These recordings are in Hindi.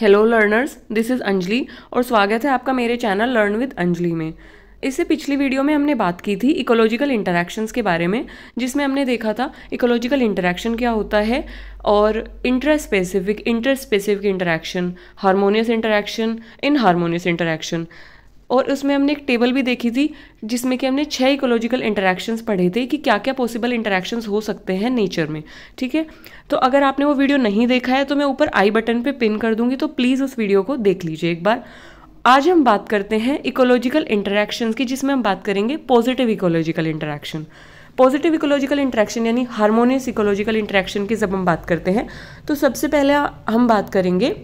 hello learners this is Anjali और स्वागत है आपका मेरे चैनल लर्न विद अंजलि में इससे पिछली वीडियो में हमने बात की थी इकोलॉजिकल इंटरेक्शंस के बारे में जिसमें हमने देखा था इकोलॉजिकल इंटरेक्शन क्या होता है और interspecific interspecific interaction harmonious interaction इन हारमोनियस इंटरेक्शन और उसमें हमने एक टेबल भी देखी थी जिसमें कि हमने छः इकोलॉजिकल इंटरेक्शंस पढ़े थे कि क्या क्या पॉसिबल इंटरेक्शंस हो सकते हैं नेचर में ठीक है तो अगर आपने वो वीडियो नहीं देखा है तो मैं ऊपर आई बटन पे पिन कर दूंगी तो प्लीज़ उस वीडियो को देख लीजिए एक बार आज हम बात करते हैं इकोलॉजिकल इंटरेक्शंस की जिसमें हम बात करेंगे positive ecological interaction positive ecological interaction यानी हारमोनियस इकोलॉजिकल इंटरेक्शन की जब हम बात करते हैं तो सबसे पहले हम बात करेंगे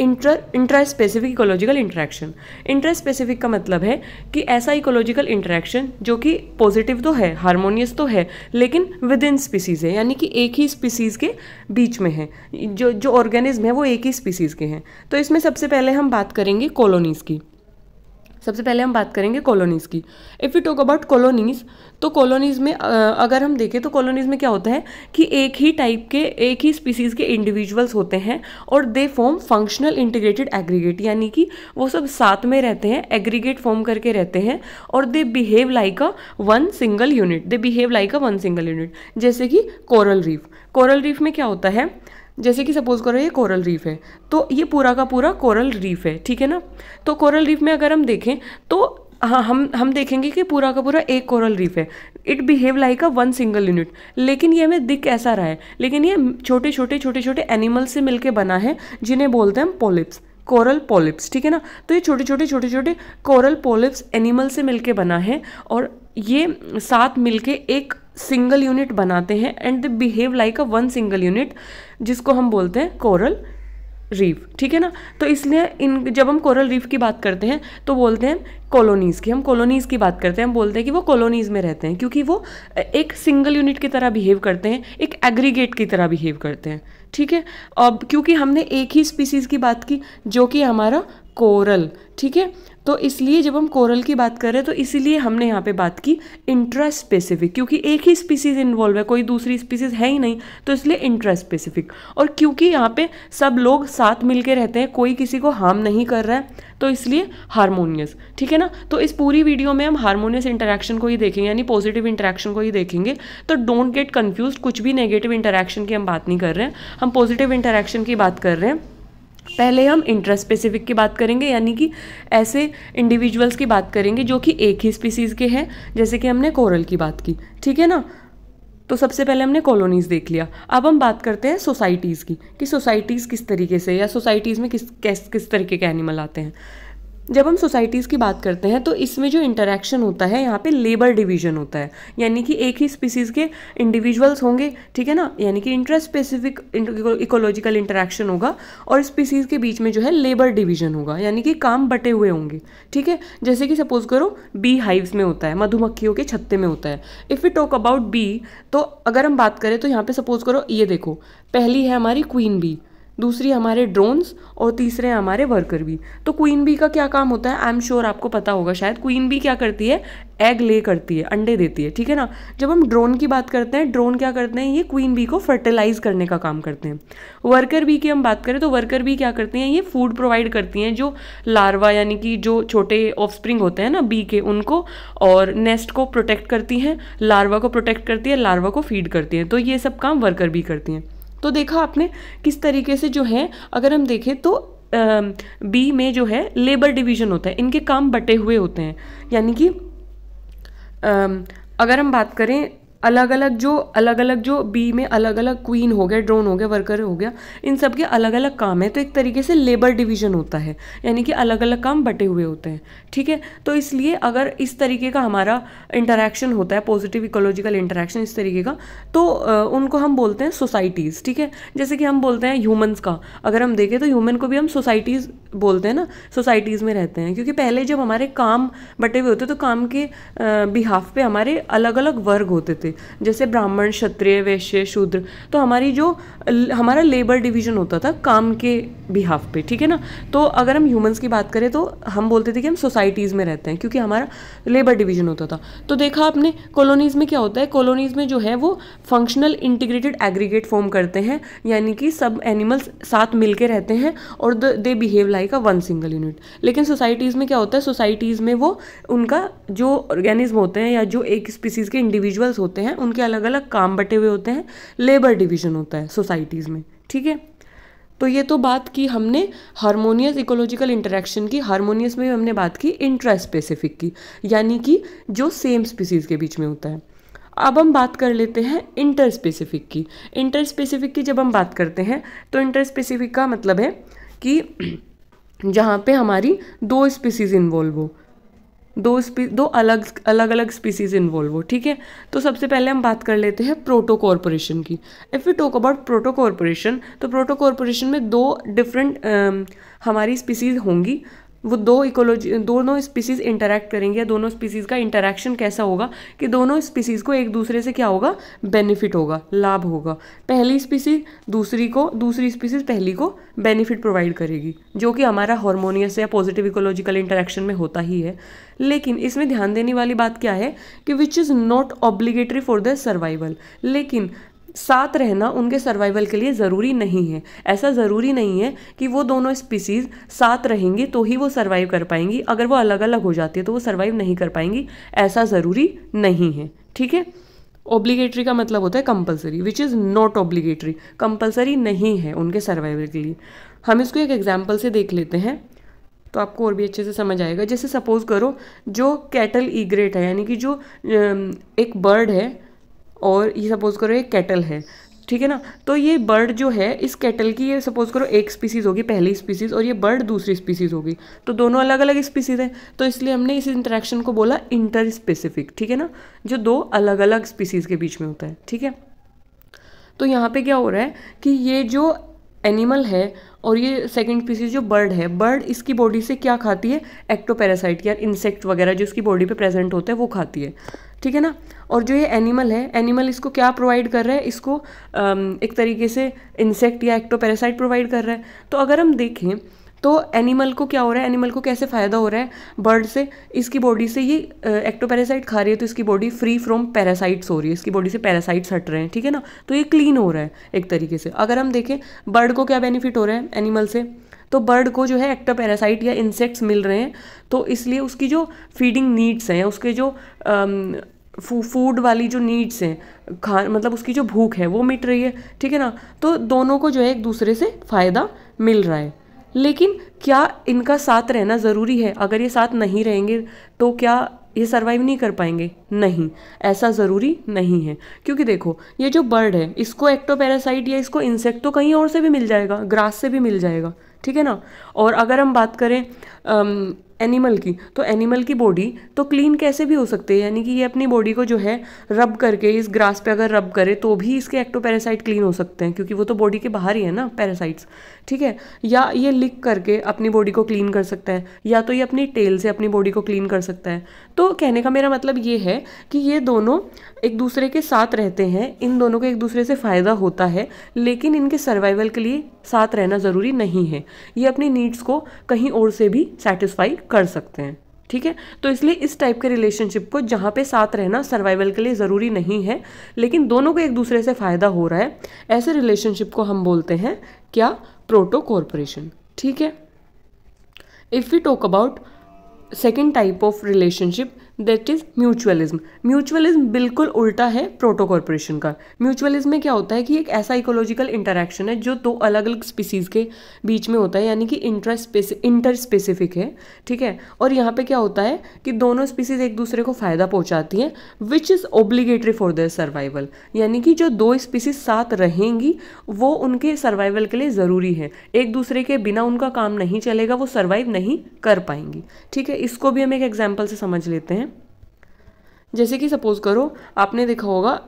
intra intraspecific ecological interaction intraspecific का मतलब है कि ऐसा इकोलॉजिकल इंट्रैक्शन जो कि पॉजिटिव तो है हारमोनियस तो है लेकिन विद इन स्पीसीज़ है यानी कि एक ही स्पीसीज़ के बीच में है जो जो ऑर्गेनिज्म है वो एक ही स्पीसीज़ के हैं तो इसमें सबसे पहले हम बात करेंगे कॉलोनीज़ की सबसे पहले हम बात करेंगे कॉलोनीज़ की if you talk about colonies तो कॉलोनीज़ में अगर हम देखें तो कॉलोनीज़ में क्या होता है कि एक ही टाइप के एक ही स्पीसीज़ के इंडिविजुअल्स होते हैं और they form functional integrated aggregate यानी कि वो सब साथ में रहते हैं एग्रीगेट फॉर्म करके रहते हैं और they behave like a one single unit they behave like a one single unit जैसे कि कोरल रीफ कोरल रीफ में क्या होता है जैसे कि सपोज़ करो ये कोरल रीफ है तो ये पूरा का पूरा कोरल रीफ है ठीक है ना तो कोरल रीफ में अगर हम देखें तो हाँ हम हम देखेंगे कि पूरा का पूरा एक कोरल रीफ है it behave like a one single unit लेकिन ये हमें दिख ऐसा रहा है लेकिन ये छोटे छोटे छोटे छोटे एनिमल से मिलके बना है जिन्हें बोलते हैं हम पोलिप्स कोरल पोलिप्स ठीक है ना तो ये छोटे छोटे छोटे छोटे कोरल पोलिप्स एनिमल से मिलके बना है और ये साथ मिलके एक सिंगल यूनिट बनाते हैं and they behave like a one single unit जिसको हम बोलते हैं कोरल रीफ ठीक है ना तो इसलिए इन जब हम कोरल रीफ की बात करते हैं तो बोलते हैं कॉलोनीज़ की हम कॉलोनीज़ की बात करते हैं हम बोलते हैं कि वो कॉलोनीज़ में रहते हैं क्योंकि वो एक सिंगल यूनिट की तरह बिहेव करते हैं एक एग्रीगेट की तरह बिहेव करते हैं ठीक है अब क्योंकि हमने एक ही स्पीसीज़ की बात की जो कि हमारा कोरल ठीक है तो इसलिए जब हम कोरल की बात कर रहे हैं तो इसीलिए हमने यहाँ पे बात की इंट्रा स्पेसिफिक क्योंकि एक ही स्पीसीज इन्वॉल्व है कोई दूसरी स्पीसीज है ही नहीं तो इसलिए इंट्रा स्पेसिफिक और क्योंकि यहाँ पे सब लोग साथ मिल के रहते हैं कोई किसी को हार्म नहीं कर रहा है तो इसलिए हारमोनियस ठीक है ना तो इस पूरी वीडियो में हम हारमोनियस इंटरेक्शन को ही देखेंगे यानी पॉजिटिव इंटरेक्शन को ही देखेंगे तो डोंट गेट कन्फ्यूज कुछ भी नेगेटिव इंटरेक्शन की हम बात नहीं कर रहे हैं हम पॉजिटिव इंटरेक्शन की बात कर रहे हैं पहले हम इंट्रा स्पेसिफिक की बात करेंगे यानी कि ऐसे इंडिविजुअल्स की बात करेंगे जो कि एक ही स्पीसीज़ के हैं जैसे कि हमने कोरल की बात की ठीक है ना तो सबसे पहले हमने कॉलोनीज़ देख लिया अब हम बात करते हैं सोसाइटीज़ की कि सोसाइटीज़ किस तरीके से या सोसाइटीज़ में किस किस किस तरीके के एनिमल आते हैं जब हम सोसाइटीज़ की बात करते हैं तो इसमें जो इंटरेक्शन होता है यहाँ पे लेबर डिवीजन होता है यानी कि एक ही स्पीसीज़ के इंडिविजुअल्स होंगे ठीक है ना यानी कि इंट्रा स्पेसिफिक इकोलॉजिकल इंटरेक्शन होगा और स्पीसीज़ के बीच में जो है लेबर डिवीजन होगा यानी कि काम बटे हुए होंगे ठीक है जैसे कि सपोज करो बी हाइव्स में होता है मधुमक्खियों के छत्ते में होता है if you talk about bee तो अगर हम बात करें तो यहाँ पर सपोज करो ये देखो पहली है हमारी क्वीन बी दूसरी हमारे ड्रोन्स और तीसरे हमारे वर्कर भी तो क्वीन बी का क्या काम होता है आई एम श्योर आपको पता होगा शायद क्वीन बी क्या करती है एग ले करती है अंडे देती है ठीक है ना जब हम ड्रोन की बात करते हैं ड्रोन क्या करते हैं ये क्वीन बी को फर्टिलाइज करने का काम करते हैं वर्कर बी की हम बात करें तो वर्कर बी क्या करती हैं ये फूड प्रोवाइड करती हैं जो लार्वा यानी कि जो छोटे ऑफ होते हैं ना बी के उनको और नेस्ट को प्रोटेक्ट करती हैं लार्वा को प्रोटेक्ट करती है लार्वा को फीड करती हैं तो ये सब काम वर्कर बी करती हैं तो देखा आपने किस तरीके से जो है अगर हम देखें तो बी में जो है लेबर डिवीजन होता है इनके काम बटे हुए होते हैं यानी कि अगर हम बात करें अलग अलग जो अलग अलग जो बी में अलग अलग क्वीन हो गया ड्रोन हो गया वर्कर हो गया इन सब के अलग अलग काम है तो एक तरीके से लेबर डिवीजन होता है यानी कि अलग अलग काम बटे हुए होते हैं ठीक है तो इसलिए अगर इस तरीके का हमारा इंटरेक्शन होता है पॉजिटिव इकोलॉजिकल इंटरेक्शन इस तरीके का तो उनको हम बोलते हैं सोसाइटीज़ ठीक है जैसे कि हम बोलते हैं ह्यूमन्स का अगर हम देखें तो ह्यूमन को भी हम सोसाइटीज़ बोलते हैं ना सोसाइटीज़ में रहते हैं क्योंकि पहले जब हमारे काम बटे हुए होते तो काम के बिहाफ पे हमारे अलग अलग वर्ग होते थे जैसे ब्राह्मण क्षत्रिय वैश्य शूद्र तो हमारी जो हमारा लेबर डिवीजन होता था काम के बिहाफ पे ठीक है ना तो अगर हम ह्यूमंस की बात करें तो हम बोलते थे कि हम सोसाइटीज़ में रहते हैं क्योंकि हमारा लेबर डिवीजन होता था तो देखा आपने कॉलोनीज़ में क्या होता है कॉलोनीज़ में जो है वो फंक्शनल इंटीग्रेटेड एग्रीगेट फॉर्म करते हैं यानी कि सब एनिमल्स साथ मिल रहते हैं और they behave like a one single unit लेकिन सोसाइटीज़ में क्या होता है सोसाइटीज़ में वो उनका जो ऑर्गेनिज्म होते हैं या जो एक स्पीसीज़ के इंडिविजुअल्स होते हैं होते हैं उनके अलग अलग काम बटे हुए होते हैं लेबर डिवीजन होता है सोसाइटीज़ में ठीक है तो ये तो बात की हमने हारमोनियस इकोलॉजिकल इंटरेक्शन की हारमोनियस में हमने बात की इंट्रा स्पेसिफिक की यानी कि जो सेम स्पीसीज़ के बीच में होता है अब हम बात कर लेते हैं इंटर स्पेसिफिक की इंटर स्पेसिफिक की जब हम बात करते हैं तो इंटर स्पेसिफिक का मतलब है कि जहाँ पे हमारी दो स्पीसीज़ इन्वॉल्व हो दो स्पी दो अलग अलग अलग स्पीसीज इन्वॉल्व हो ठीक है तो सबसे पहले हम बात कर लेते हैं प्रोटो कॉरपोरेशन की if you talk about protocooperation तो प्रोटो कॉरपोरेशन में दो डिफरेंट हमारी स्पीसीज होंगी वो दो इकोलॉजी दोनों स्पीसीज़ इंटरेक्ट करेंगे या दोनों स्पीसीज़ का इंटरेक्शन कैसा होगा कि दोनों स्पीसीज़ को एक दूसरे से क्या होगा बेनिफिट होगा लाभ होगा पहली स्पीसीज दूसरी को दूसरी स्पीसीज पहली को बेनिफिट प्रोवाइड करेगी जो कि हमारा हार्मोनियस या पॉजिटिव इकोलॉजिकल इंटरेक्शन में होता ही है लेकिन इसमें ध्यान देने वाली बात क्या है कि which is not obligatory for the survival लेकिन साथ रहना उनके सर्वाइवल के लिए ज़रूरी नहीं है ऐसा ज़रूरी नहीं है कि वो दोनों स्पीसीज़ साथ रहेंगी तो ही वो सर्वाइव कर पाएंगी अगर वो अलग अलग हो जाती है तो वो सर्वाइव नहीं कर पाएंगी ऐसा ज़रूरी नहीं है ठीक है ऑब्लीगेटरी का मतलब होता है compulsory which is not obligatory compulsory नहीं है उनके सर्वाइवल के लिए हम इसको एक एग्जाम्पल से देख लेते हैं तो आपको और भी अच्छे से समझ आएगा जैसे सपोज़ करो जो कैटल ईग्रेट है यानी कि जो एक बर्ड है और ये सपोज़ करो ये कैटल है ठीक है ना तो ये बर्ड जो है इस कैटल की ये सपोज करो एक स्पीसीज़ होगी पहली स्पीसीज़ और ये बर्ड दूसरी स्पीसीज़ होगी तो दोनों अलग अलग स्पीसीज़ हैं तो इसलिए हमने इस इंटरेक्शन को बोला इंटर स्पेसिफिक ठीक है ना जो दो अलग अलग स्पीसीज़ के बीच में होता है ठीक है तो यहाँ पे क्या हो रहा है कि ये जो एनिमल है और ये सेकंड स्पीसीज जो बर्ड है बर्ड इसकी बॉडी से क्या खाती है एक्टोपैरासाइट या इंसेक्ट वगैरह जो इसकी बॉडी पे प्रेजेंट होते हैं वो खाती है ठीक है ना और जो ये एनिमल है एनिमल इसको क्या प्रोवाइड कर रहा है इसको एक तरीके से इंसेक्ट या एक्टोपैरासाइट प्रोवाइड कर रहा है तो अगर हम देखें तो एनिमल को क्या हो रहा है एनिमल को कैसे फ़ायदा हो रहा है बर्ड से इसकी बॉडी से ये एक्टोपैरासाइट खा रही है तो इसकी बॉडी फ्री फ्रॉम पैरासाइट्स हो रही है इसकी बॉडी से पैरासाइट्स हट रहे हैं ठीक है ना तो ये क्लीन हो रहा है एक तरीके से अगर हम देखें बर्ड को क्या बेनिफिट हो रहा है एनिमल से तो बर्ड को जो है एक्टा पैरासाइट या इंसेक्ट्स मिल रहे हैं तो इसलिए उसकी जो फीडिंग नीड्स हैं उसके जो फूड वाली जो नीड्स हैं खा मतलब उसकी जो भूख है वो मिट रही है ठीक है ना तो दोनों को जो है एक दूसरे से फ़ायदा मिल रहा है लेकिन क्या इनका साथ रहना ज़रूरी है अगर ये साथ नहीं रहेंगे तो क्या ये सरवाइव नहीं कर पाएंगे नहीं ऐसा ज़रूरी नहीं है क्योंकि देखो ये जो बर्ड है इसको एक्टोपैरासाइट या इसको इंसेक्ट तो कहीं और से भी मिल जाएगा ग्रास से भी मिल जाएगा ठीक है ना और अगर हम बात करें आम, एनिमल की तो एनिमल की बॉडी तो क्लीन कैसे भी हो सकती है यानी कि ये अपनी बॉडी को जो है रब करके इस ग्रास पे अगर रब करे तो भी इसके एक्टोपैरासाइट क्लीन हो सकते हैं क्योंकि वो तो बॉडी के बाहर ही है ना पैरासाइट्स ठीक है या ये लिक करके अपनी बॉडी को क्लीन कर सकता है या तो ये अपनी टेल से अपनी बॉडी को क्लीन कर सकता है तो कहने का मेरा मतलब ये है कि ये दोनों एक दूसरे के साथ रहते हैं इन दोनों को एक दूसरे से फ़ायदा होता है लेकिन इनके सर्वाइवल के लिए साथ रहना ज़रूरी नहीं है ये अपनी नीड्स को कहीं और से भी सेटिस्फाई कर सकते हैं ठीक है तो इसलिए इस टाइप के रिलेशनशिप को जहाँ पे साथ रहना सर्वाइवल के लिए ज़रूरी नहीं है लेकिन दोनों को एक दूसरे से फ़ायदा हो रहा है ऐसे रिलेशनशिप को हम बोलते हैं क्या प्रोटो कॉरपोरेशन ठीक है if we talk about second type of relationship that is mutualism mutualism बिल्कुल उल्टा है प्रोटो कॉरपोरेशन का म्यूचुअलिज्म में क्या होता है कि एक ऐसा इकोलॉजिकल इंटरेक्शन है जो दो अलग अलग स्पीसीज के बीच में होता है यानी कि इंटर इंटर स्पेसिफिक है ठीक है और यहाँ पे क्या होता है कि दोनों स्पीसीज एक दूसरे को फ़ायदा पहुँचाती हैं which is obligatory for their survival यानी कि जो दो स्पीसीज साथ रहेंगी वो उनके सर्वाइवल के लिए ज़रूरी है एक दूसरे के बिना उनका काम नहीं चलेगा वो सर्वाइव नहीं कर पाएंगी ठीक है इसको भी हम एक एग्जाम्पल से समझ लेते हैं जैसे कि सपोज़ करो आपने देखा होगा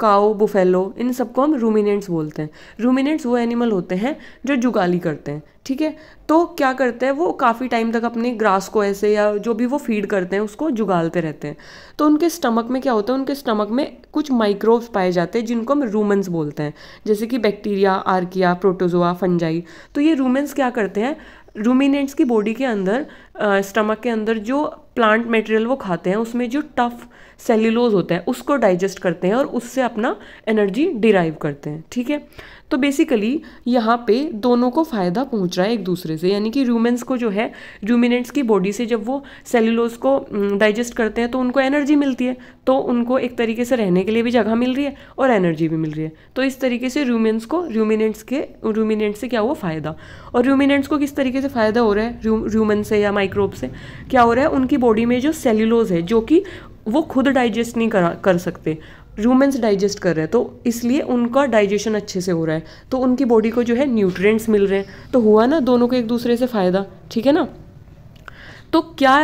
काओ बुफेलो इन सबको हम रूमिनेंट्स बोलते हैं रूमिनेंट्स वो एनिमल होते हैं जो जुगाली करते हैं ठीक है तो क्या करते हैं वो काफ़ी टाइम तक अपने ग्रास को ऐसे या जो भी वो फीड करते हैं उसको जुगालते रहते हैं तो उनके स्टमक में क्या होता है उनके स्टमक में कुछ माइक्रोब्स पाए जाते हैं जिनको हम रूमेंस बोलते हैं जैसे कि बैक्टीरिया आर्किया प्रोटोजोआ फंजाई तो ये रूमेंस क्या करते हैं रूमिनेंट्स की बॉडी के अंदर स्टमक के अंदर जो प्लांट मटेरियल वो खाते हैं उसमें जो टफ सेल्यूलोज होता है उसको डाइजेस्ट करते हैं और उससे अपना एनर्जी डिराइव करते हैं ठीक है तो बेसिकली यहाँ पे दोनों को फ़ायदा पहुँच रहा है एक दूसरे से यानी कि रूमेंस को जो है रूमिनेंट्स की बॉडी से जब वो सेल्यूलोज को डाइजेस्ट करते हैं तो उनको एनर्जी मिलती है तो उनको एक तरीके से रहने के लिए भी जगह मिल रही है और एनर्जी भी मिल रही है तो इस तरीके से रूमेंस को रूमिनेंट्स के रूमिनेंट्स से क्या हुआ फ़ायदा और रूमिनेंट्स को किस तरीके से फ़ायदा हो रहा है रूमन से या माइ माइक्रोब से क्या हो रहा है उनकी बॉडी में जो सेल्यूलोज है जो कि वो खुद डाइजेस्ट नहीं करा कर सकते रूमेंस डाइजेस्ट कर रहे हैं तो इसलिए उनका डाइजेशन अच्छे से हो रहा है तो उनकी बॉडी को जो है न्यूट्रिएंट्स मिल रहे हैं तो हुआ ना दोनों को एक दूसरे से फ़ायदा ठीक है ना तो क्या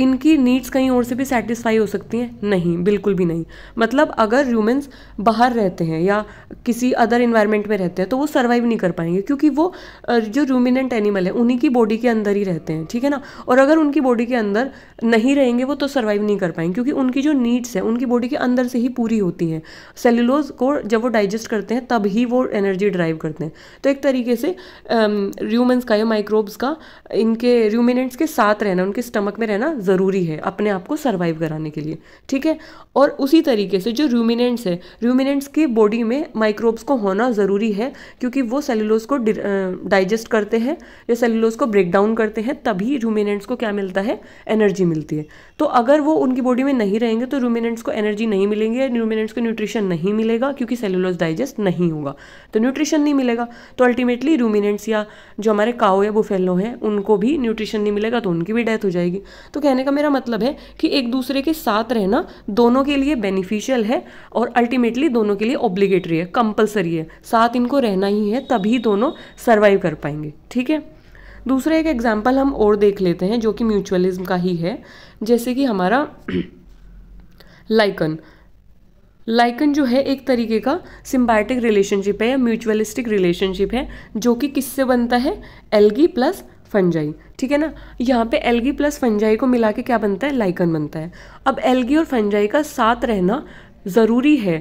इनकी नीड्स कहीं और से भी सेटिस्फाई हो सकती हैं नहीं बिल्कुल भी नहीं मतलब अगर ह्यूमन्स बाहर रहते हैं या किसी अदर इन्वायरमेंट में रहते हैं तो वो सर्वाइव नहीं कर पाएंगे क्योंकि वो जो रूमिनेंट एनिमल है उन्हीं की बॉडी के अंदर ही रहते हैं ठीक है ना और अगर उनकी बॉडी के अंदर नहीं रहेंगे वो तो सर्वाइव नहीं कर पाएंगे क्योंकि उनकी जो नीड्स हैं उनकी बॉडी के अंदर से ही पूरी होती हैं सेलुलोज को जब वो डाइजेस्ट करते हैं तब ही वो एनर्जी ड्राइव करते हैं तो एक तरीके से ह्यूमन्स का या माइक्रोब्स का इनके रूमिनेंट्स के साथ रहना उनके स्टमक में रहना ज़रूरी है अपने आप को सर्वाइव कराने के लिए ठीक है और उसी तरीके से जो र्यूमिनेंट्स है र्यूमिनेंट्स की बॉडी में माइक्रोब्स को होना ज़रूरी है क्योंकि वो सेलुलोज को डाइजेस्ट करते हैं या सेलुलोज को ब्रेक डाउन करते हैं तभी र्यूमिनेंट्स को क्या मिलता है एनर्जी मिलती है तो अगर वो उनकी बॉडी में नहीं रहेंगे तो र्यूमिनेंट्स को एनर्जी नहीं मिलेंगी या र्यूमिनेंट्स को न्यूट्रिशन नहीं मिलेगा क्योंकि सेलुलोज डाइजेस्ट नहीं होगा तो न्यूट्रिशन नहीं मिलेगा तो अल्टीमेटली रूमिनेंट्स या जो हमारे काओ या बुफेलो हैं उनको भी न्यूट्रिशन नहीं मिलेगा तो उनकी भी डेथ हो जाएगी तो कहने का मेरा मतलब है कि एक दूसरे के साथ रहना दोनों के लिए बेनिफिशियल है और अल्टीमेटली दोनों के लिए ऑब्लिगेटरी है कंपलसरी है साथ इनको रहना ही है तभी दोनों सर्वाइव कर पाएंगे ठीक है दूसरा एक एग्जाम्पल हम और देख लेते हैं जो कि म्यूचुअलिज्म का ही है जैसे कि हमारा लाइकन लाइकन जो है एक तरीके का सिम्बायटिक रिलेशनशिप है या म्यूचुअलिस्टिक रिलेशनशिप है जो कि किससे बनता है एल्गी प्लस फंजाई ठीक है ना यहाँ पे एलगी प्लस फंजाई को मिला के क्या बनता है लाइकन बनता है अब एलगी और फंजाई का साथ रहना ज़रूरी है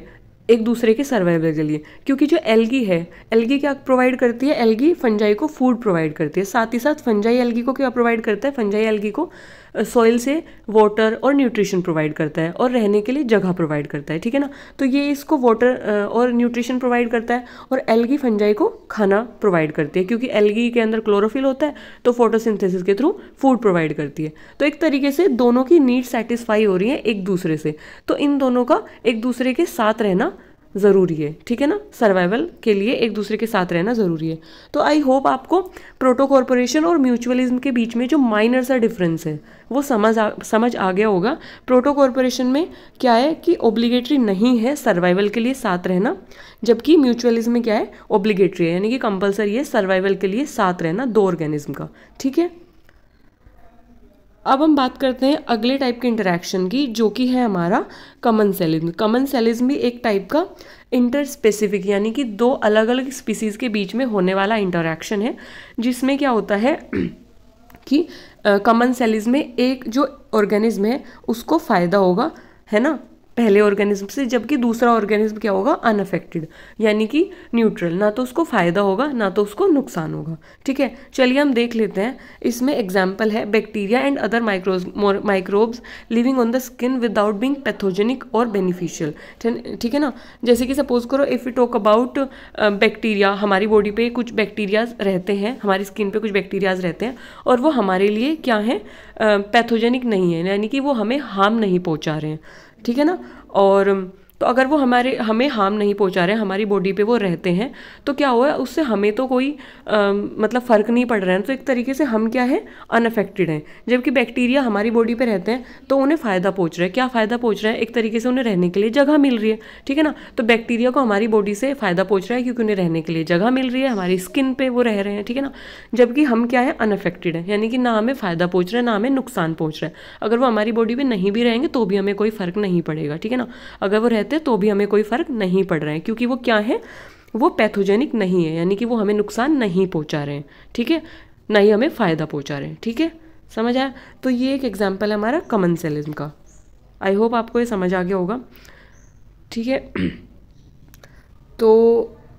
एक दूसरे के सर्वाइवल के लिए क्योंकि जो एलगी है एलगी क्या प्रोवाइड करती है एलगी फंजाई को फूड प्रोवाइड करती है साथ ही साथ फंजाई एलगी को क्या प्रोवाइड करता है फंजाई एलगी को सॉइल से वाटर और न्यूट्रिशन प्रोवाइड करता है और रहने के लिए जगह प्रोवाइड करता है ठीक है ना तो ये इसको वाटर और न्यूट्रिशन प्रोवाइड करता है और एलगी फंजाई को खाना प्रोवाइड करती है क्योंकि एलगी के अंदर क्लोरोफिल होता है तो फोटोसिंथेसिस के थ्रू फूड प्रोवाइड करती है तो एक तरीके से दोनों की नीड सेटिस्फाई हो रही है एक दूसरे से तो इन दोनों का एक दूसरे के साथ रहना ज़रूरी है ठीक है ना सर्वाइवल के लिए एक दूसरे के साथ रहना ज़रूरी है तो आई होप आपको प्रोटो कॉरपोरेशन और म्यूचुअलिज्म के बीच में जो माइनर सा डिफरेंस है वो समझ आ समझ आ गया होगा प्रोटो कॉरपोरेशन में क्या है कि ओब्लिगेटरी नहीं है सर्वाइवल के लिए साथ रहना जबकि म्यूचुअलिज्म में क्या है ओब्लीगेटरी है यानी कि कंपलसरी है सर्वाइवल के लिए साथ रहना दो ऑर्गेनिज्म का ठीक है अब हम बात करते हैं अगले टाइप के इंटरेक्शन की जो कि है हमारा कमन सेलिज्म कमन सेलिज्म भी एक टाइप का इंटर स्पेसिफिक यानी कि दो अलग अलग स्पीसीज़ के बीच में होने वाला इंटरेक्शन है जिसमें क्या होता है कि कमन सेलिज में एक जो ऑर्गेनिज्म है उसको फ़ायदा होगा है ना पहले ऑर्गेनिज्म से जबकि दूसरा ऑर्गेनिज्म क्या होगा अनअफेक्टेड यानी कि न्यूट्रल ना तो उसको फ़ायदा होगा ना तो उसको नुकसान होगा ठीक है चलिए हम देख लेते हैं इसमें एग्जाम्पल है bacteria and other micros microbes living on the skin without being pathogenic और बेनिफिशियल ठीक है ना जैसे कि सपोज करो if you talk about bacteria हमारी बॉडी पे कुछ बैक्टीरियाज रहते हैं हमारी स्किन पे कुछ बैक्टीरियाज रहते हैं और वो हमारे लिए क्या हैं पैथोजेनिक uh, नहीं है यानी कि वो हमें हार्म नहीं पहुँचा रहे हैं ठीक है ना और तो अगर वो हमारे हमें हार्म नहीं पहुंचा रहे हमारी बॉडी पे वो रहते हैं तो क्या हुआ उससे हमें तो कोई आ, मतलब फ़र्क नहीं पड़ रहा है तो एक तरीके से हम क्या है अनअफेक्टेड हैं जबकि बैक्टीरिया हमारी बॉडी पे रहते हैं तो उन्हें फ़ायदा पहुँच रहा है क्या फ़ायदा पहुँच रहा है एक तरीके से उन्हें रहने के लिए जगह मिल रही है ठीक है ना तो बैक्टीरिया को हमारी बॉडी से फ़ायदा पहुँच रहा है क्योंकि उन्हें रहने के लिए जगह मिल रही है हमारी स्किन पर वो रह रहे हैं ठीक है ना जबकि हम क्या है अनअफेक्टेड हैं यानी कि ना हमें फ़ायदा पहुँच रहा है ना हमें नुकसान पहुँच रहा है अगर वो हमारी बॉडी पर नहीं भी रहेंगे तो भी हमें कोई फ़र्क नहीं पड़ेगा ठीक है ना अगर वो रहते लेते तो भी हमें कोई फ़र्क नहीं पड़ रहा है क्योंकि वो क्या है वो पैथोजेनिक नहीं है यानी कि वो हमें नुकसान नहीं पहुंचा रहे हैं ठीक है ना ही हमें फ़ायदा पहुंचा रहे हैं ठीक है समझ आया तो ये एक एग्जाम्पल है हमारा कमन सेलिज्म का आई होप आपको ये समझ आ गया होगा ठीक है तो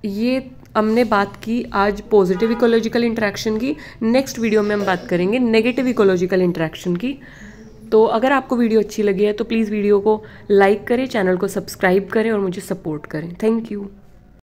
ये हमने बात की आज पॉजिटिव इकोलॉजिकल इंट्रैक्शन की नेक्स्ट वीडियो में हम बात करेंगे नेगेटिव इकोलॉजिकल इंट्रैक्शन की तो अगर आपको वीडियो अच्छी लगी है तो प्लीज़ वीडियो को लाइक करें चैनल को सब्सक्राइब करें और मुझे सपोर्ट करें थैंक यू